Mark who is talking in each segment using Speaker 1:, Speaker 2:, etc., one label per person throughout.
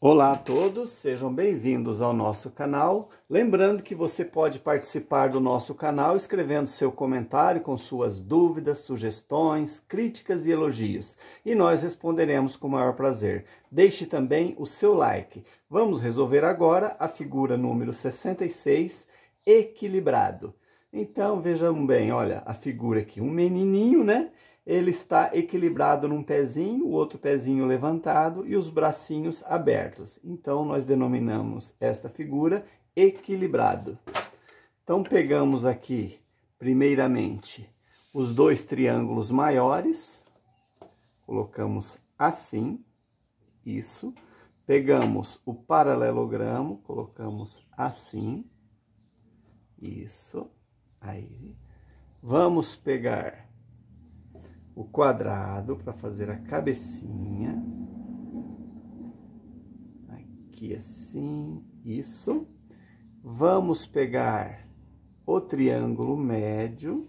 Speaker 1: Olá a todos, sejam bem-vindos ao nosso canal. Lembrando que você pode participar do nosso canal escrevendo seu comentário com suas dúvidas, sugestões, críticas e elogios, e nós responderemos com o maior prazer. Deixe também o seu like. Vamos resolver agora a figura número 66, equilibrado. Então, vejam bem, olha, a figura aqui, um menininho, né? Ele está equilibrado num pezinho, o outro pezinho levantado e os bracinhos abertos. Então, nós denominamos esta figura equilibrado. Então, pegamos aqui, primeiramente, os dois triângulos maiores, colocamos assim, isso. Pegamos o paralelogramo, colocamos assim, isso. Aí, vamos pegar o quadrado para fazer a cabecinha. Aqui assim, isso. Vamos pegar o triângulo médio,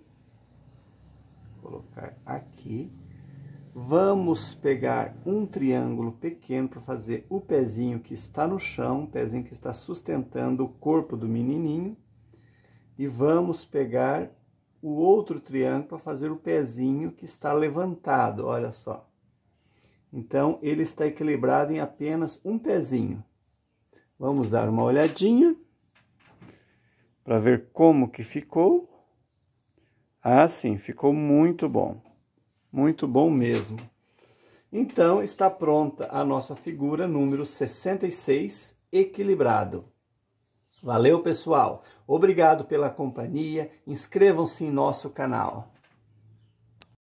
Speaker 1: colocar aqui. Vamos pegar um triângulo pequeno para fazer o pezinho que está no chão, o pezinho que está sustentando o corpo do menininho e vamos pegar o outro triângulo para fazer o pezinho que está levantado, olha só. Então, ele está equilibrado em apenas um pezinho. Vamos dar uma olhadinha para ver como que ficou. Ah, sim, ficou muito bom. Muito bom mesmo. Então, está pronta a nossa figura número 66, equilibrado. Valeu, pessoal! Obrigado pela companhia. Inscrevam-se em nosso canal.